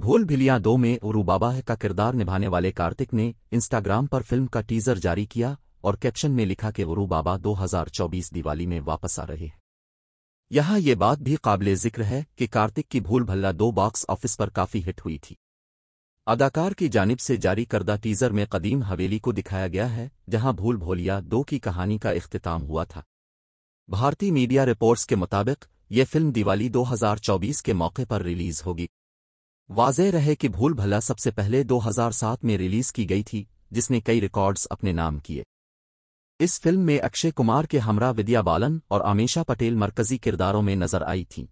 भूल भिलिया दो में उरू बाबा का किरदार निभाने वाले कार्तिक ने इंस्टाग्राम पर फिल्म का टीजर जारी किया और कैप्शन में लिखा कि उरू बाबा 2024 दिवाली में वापस आ रहे हैं यहां ये बात भी काबिल जिक्र है कि कार्तिक की भूल भल्ला दो बॉक्स ऑफिस पर काफ़ी हिट हुई थी अदाकार की जानिब से जारी करदा टीजर में कदीम हवेली को दिखाया गया है जहां भूल भोलिया दो की कहानी का अख्ताम हुआ था भारतीय मीडिया रिपोर्ट्स के मुताबिक ये फिल्म दिवाली 2024 के मौके पर रिलीज होगी वाजह रहे कि भूल भला सबसे पहले 2007 में रिलीज की गई थी जिसने कई रिकॉर्ड्स अपने नाम किए इस फिल्म में अक्षय कुमार के हमरा विद्या बालन और आमेशा पटेल मरकजी किरदारों में नजर आई थीं